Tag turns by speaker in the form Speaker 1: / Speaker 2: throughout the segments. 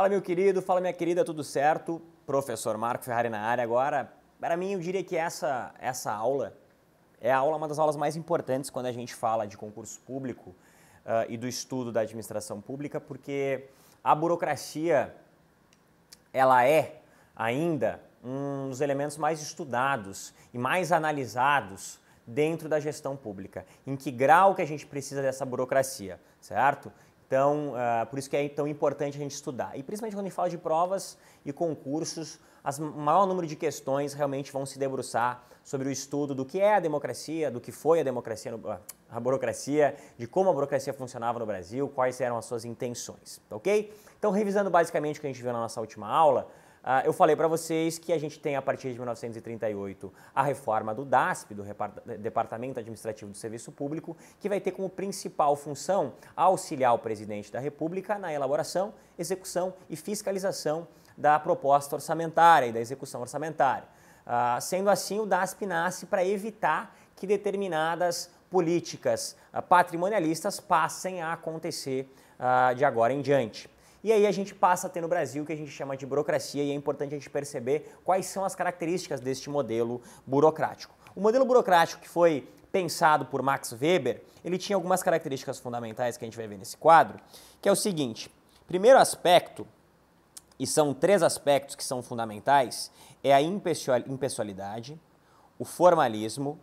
Speaker 1: Fala, meu querido, fala, minha querida, tudo certo? Professor Marco Ferrari na área agora. Para mim, eu diria que essa, essa aula é a aula, uma das aulas mais importantes quando a gente fala de concurso público uh, e do estudo da administração pública, porque a burocracia, ela é ainda um dos elementos mais estudados e mais analisados dentro da gestão pública. Em que grau que a gente precisa dessa burocracia, certo? Então, uh, por isso que é tão importante a gente estudar. E principalmente quando a gente fala de provas e concursos, o maior número de questões realmente vão se debruçar sobre o estudo do que é a democracia, do que foi a democracia, no, ah, a burocracia, de como a burocracia funcionava no Brasil, quais eram as suas intenções, ok? Então, revisando basicamente o que a gente viu na nossa última aula, ah, eu falei para vocês que a gente tem, a partir de 1938, a reforma do DASP, do Departamento Administrativo do Serviço Público, que vai ter como principal função auxiliar o presidente da República na elaboração, execução e fiscalização da proposta orçamentária e da execução orçamentária. Ah, sendo assim, o DASP nasce para evitar que determinadas políticas ah, patrimonialistas passem a acontecer de agora em diante. E aí a gente passa a ter no Brasil o que a gente chama de burocracia e é importante a gente perceber quais são as características deste modelo burocrático. O modelo burocrático que foi pensado por Max Weber, ele tinha algumas características fundamentais que a gente vai ver nesse quadro, que é o seguinte: primeiro aspecto, e são três aspectos que são fundamentais, é a impessoalidade, o formalismo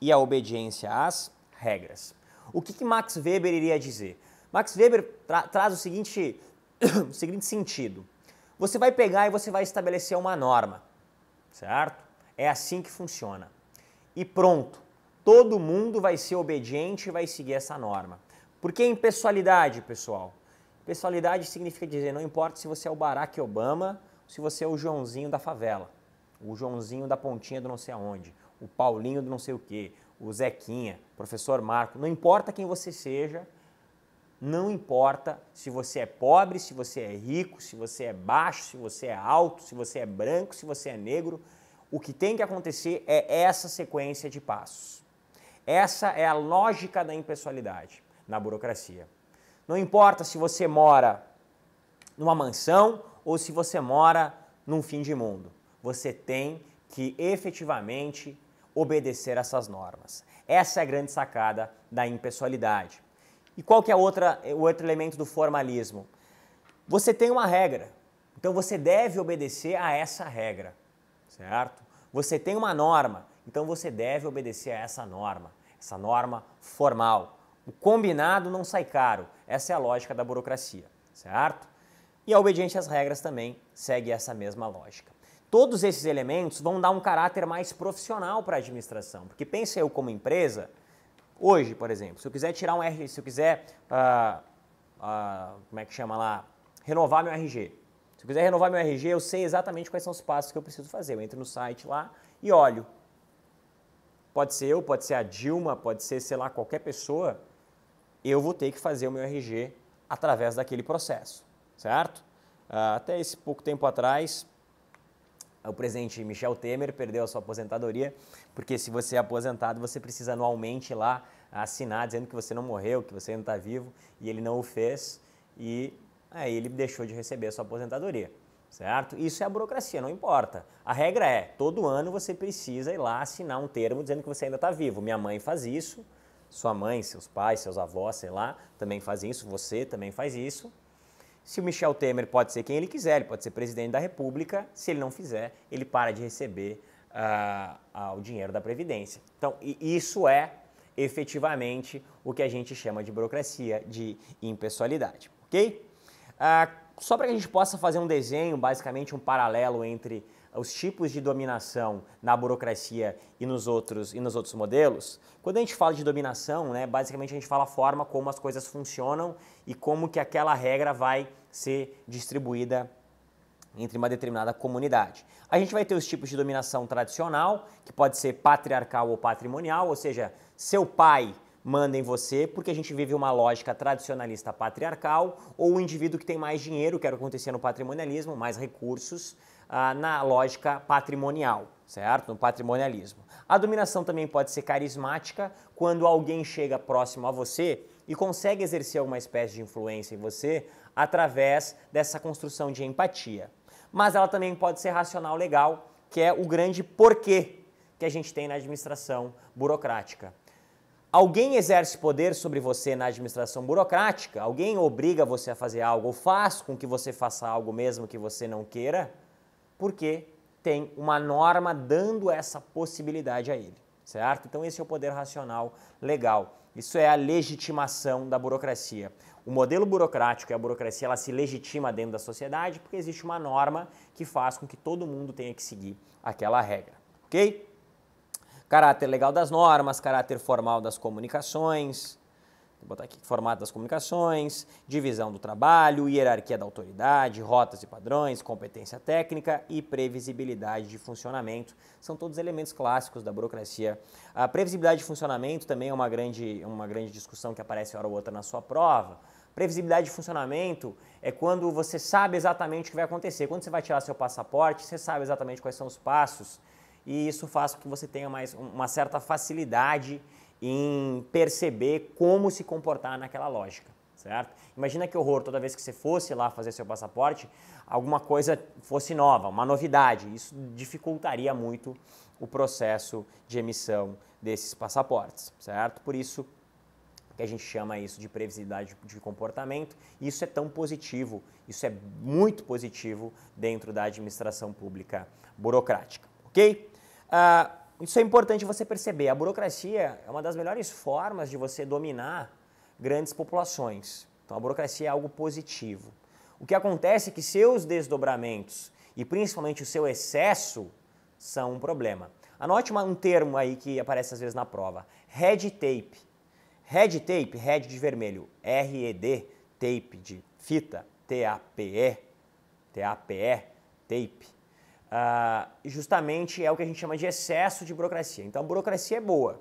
Speaker 1: e a obediência às regras. O que, que Max Weber iria dizer? Max Weber tra traz o seguinte no seguinte sentido: você vai pegar e você vai estabelecer uma norma, certo? É assim que funciona. E pronto, todo mundo vai ser obediente e vai seguir essa norma. Por que impessoalidade, pessoal? Impessoalidade significa dizer, não importa se você é o Barack Obama, se você é o Joãozinho da favela, o Joãozinho da pontinha do não sei aonde, o Paulinho do não sei o quê, o Zequinha, professor Marco, não importa quem você seja, não importa se você é pobre, se você é rico, se você é baixo, se você é alto, se você é branco, se você é negro. O que tem que acontecer é essa sequência de passos. Essa é a lógica da impessoalidade na burocracia. Não importa se você mora numa mansão ou se você mora num fim de mundo. Você tem que efetivamente obedecer essas normas. Essa é a grande sacada da impessoalidade. E qual que é outra, o outro elemento do formalismo? Você tem uma regra, então você deve obedecer a essa regra, certo? Você tem uma norma, então você deve obedecer a essa norma, essa norma formal. O combinado não sai caro, essa é a lógica da burocracia, certo? E a obediência às regras também segue essa mesma lógica. Todos esses elementos vão dar um caráter mais profissional para a administração, porque pensa eu como empresa, Hoje, por exemplo, se eu quiser tirar um RG, se eu quiser, uh, uh, como é que chama lá, renovar meu RG. Se eu quiser renovar meu RG, eu sei exatamente quais são os passos que eu preciso fazer. Eu entro no site lá e olho. Pode ser eu, pode ser a Dilma, pode ser, sei lá, qualquer pessoa. Eu vou ter que fazer o meu RG através daquele processo, certo? Uh, até esse pouco tempo atrás, o presidente Michel Temer perdeu a sua aposentadoria, porque se você é aposentado, você precisa anualmente ir lá assinar dizendo que você não morreu, que você ainda está vivo, e ele não o fez, e aí ele deixou de receber a sua aposentadoria, certo? Isso é a burocracia, não importa. A regra é, todo ano você precisa ir lá assinar um termo dizendo que você ainda está vivo. Minha mãe faz isso, sua mãe, seus pais, seus avós, sei lá, também fazem isso, você também faz isso, se o Michel Temer pode ser quem ele quiser, ele pode ser presidente da República, se ele não fizer, ele para de receber uh, o dinheiro da Previdência. Então, isso é efetivamente o que a gente chama de burocracia de impessoalidade, ok? Uh, só para que a gente possa fazer um desenho, basicamente um paralelo entre os tipos de dominação na burocracia e nos outros, e nos outros modelos, quando a gente fala de dominação, né, basicamente a gente fala a forma como as coisas funcionam e como que aquela regra vai ser distribuída entre uma determinada comunidade. A gente vai ter os tipos de dominação tradicional, que pode ser patriarcal ou patrimonial, ou seja, seu pai manda em você porque a gente vive uma lógica tradicionalista patriarcal ou o indivíduo que tem mais dinheiro, que era no patrimonialismo, mais recursos, ah, na lógica patrimonial, certo? No patrimonialismo. A dominação também pode ser carismática quando alguém chega próximo a você e consegue exercer alguma espécie de influência em você através dessa construção de empatia. Mas ela também pode ser racional legal, que é o grande porquê que a gente tem na administração burocrática. Alguém exerce poder sobre você na administração burocrática, alguém obriga você a fazer algo ou faz com que você faça algo mesmo que você não queira, porque tem uma norma dando essa possibilidade a ele, certo? Então esse é o poder racional legal. Isso é a legitimação da burocracia. O modelo burocrático e a burocracia ela se legitima dentro da sociedade porque existe uma norma que faz com que todo mundo tenha que seguir aquela regra, ok? Caráter legal das normas, caráter formal das comunicações, Vou botar aqui formato das comunicações, divisão do trabalho, hierarquia da autoridade, rotas e padrões, competência técnica e previsibilidade de funcionamento. São todos elementos clássicos da burocracia. A previsibilidade de funcionamento também é uma grande, uma grande discussão que aparece hora ou outra na sua prova. Previsibilidade de funcionamento é quando você sabe exatamente o que vai acontecer. Quando você vai tirar seu passaporte, você sabe exatamente quais são os passos e isso faz com que você tenha mais uma certa facilidade em perceber como se comportar naquela lógica, certo? Imagina que horror, toda vez que você fosse lá fazer seu passaporte, alguma coisa fosse nova, uma novidade. Isso dificultaria muito o processo de emissão desses passaportes, certo? Por isso que a gente chama isso de previsibilidade de comportamento. Isso é tão positivo, isso é muito positivo dentro da administração pública burocrática, ok? Uh, isso é importante você perceber. A burocracia é uma das melhores formas de você dominar grandes populações. Então, a burocracia é algo positivo. O que acontece é que seus desdobramentos e principalmente o seu excesso são um problema. Anote um termo aí que aparece às vezes na prova: red tape. Red tape, red de vermelho, R-E-D, tape de fita, T-A-P-E, T-A-P-E, tape ah, justamente é o que a gente chama de excesso de burocracia. Então, a burocracia é boa.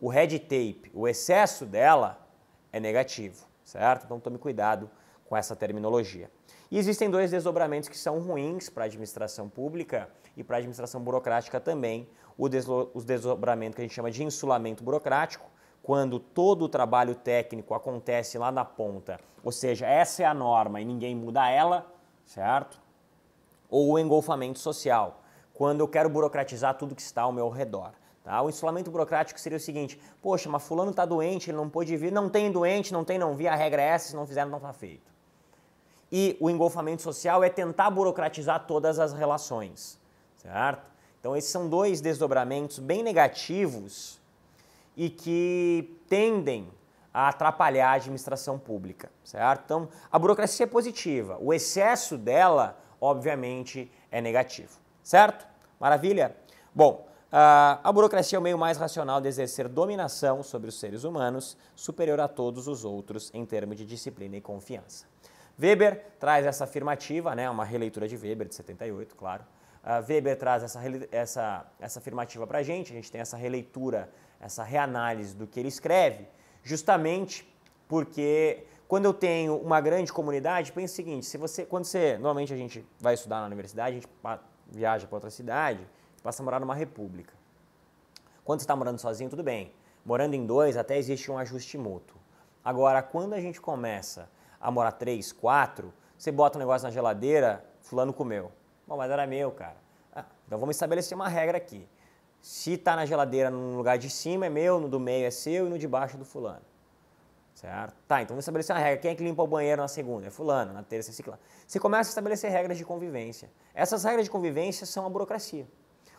Speaker 1: O red tape, o excesso dela é negativo, certo? Então, tome cuidado com essa terminologia. E existem dois desdobramentos que são ruins para a administração pública e para a administração burocrática também. O, o desdobramento que a gente chama de insulamento burocrático, quando todo o trabalho técnico acontece lá na ponta, ou seja, essa é a norma e ninguém muda ela, certo? ou o engolfamento social, quando eu quero burocratizar tudo que está ao meu redor. Tá? O isolamento burocrático seria o seguinte: poxa, mas fulano está doente, ele não pôde vir, não tem doente, não tem, não vi, a regra é essa, se não fizer, não está feito. E o engolfamento social é tentar burocratizar todas as relações, certo? Então, esses são dois desdobramentos bem negativos e que tendem a atrapalhar a administração pública, certo? Então, a burocracia é positiva, o excesso dela obviamente é negativo. Certo? Maravilha? Bom, ah, a burocracia é o meio mais racional de exercer dominação sobre os seres humanos, superior a todos os outros em termos de disciplina e confiança. Weber traz essa afirmativa, né, uma releitura de Weber de 78, claro. Ah, Weber traz essa, essa, essa afirmativa para a gente, a gente tem essa releitura, essa reanálise do que ele escreve, justamente porque quando eu tenho uma grande comunidade, pense o seguinte: se você, quando você, normalmente a gente vai estudar na universidade, a gente viaja para outra cidade, passa a morar numa república. Quando você está morando sozinho, tudo bem. Morando em dois, até existe um ajuste mútuo. Agora, quando a gente começa a morar três, quatro, você bota um negócio na geladeira, fulano comeu. Bom, mas era meu, cara. Ah, então vamos estabelecer uma regra aqui. Se está na geladeira no lugar de cima é meu, no do meio é seu e no de baixo é do fulano. Certo? Tá, então vou estabelecer uma regra. Quem é que limpa o banheiro na segunda? É fulano, na terça é ciclano. Você começa a estabelecer regras de convivência. Essas regras de convivência são a burocracia.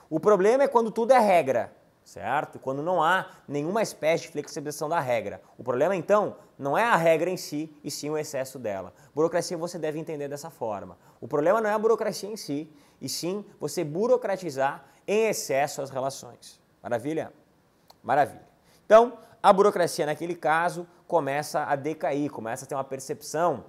Speaker 1: O problema é quando tudo é regra, certo? Quando não há nenhuma espécie de flexibilização da regra. O problema, então, não é a regra em si, e sim o excesso dela. Burocracia você deve entender dessa forma. O problema não é a burocracia em si, e sim você burocratizar em excesso as relações. Maravilha? Maravilha. Então, a burocracia, naquele caso, começa a decair, começa a ter uma percepção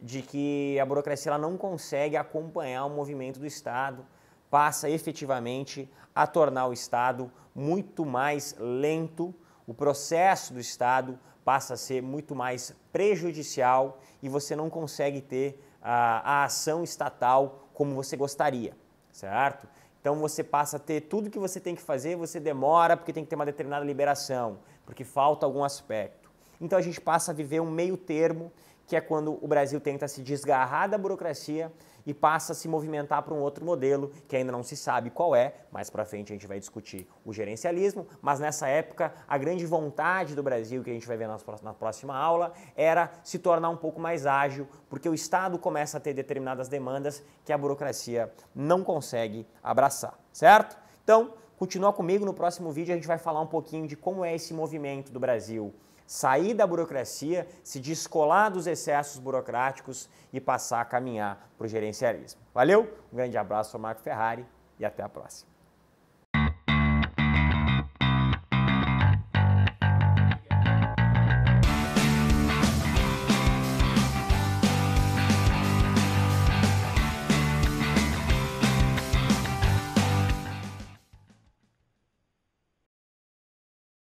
Speaker 1: de que a burocracia ela não consegue acompanhar o movimento do Estado, passa efetivamente a tornar o Estado muito mais lento, o processo do Estado passa a ser muito mais prejudicial e você não consegue ter a, a ação estatal como você gostaria, certo? Então você passa a ter tudo que você tem que fazer, você demora porque tem que ter uma determinada liberação, porque falta algum aspecto. Então a gente passa a viver um meio termo que é quando o Brasil tenta se desgarrar da burocracia e passa a se movimentar para um outro modelo que ainda não se sabe qual é. Mais para frente a gente vai discutir o gerencialismo, mas nessa época a grande vontade do Brasil, que a gente vai ver na próxima aula, era se tornar um pouco mais ágil, porque o Estado começa a ter determinadas demandas que a burocracia não consegue abraçar, certo? Então, continua comigo no próximo vídeo, a gente vai falar um pouquinho de como é esse movimento do Brasil sair da burocracia, se descolar dos excessos burocráticos e passar a caminhar para o gerencialismo. Valeu, um grande abraço, sou Marco Ferrari e até a próxima.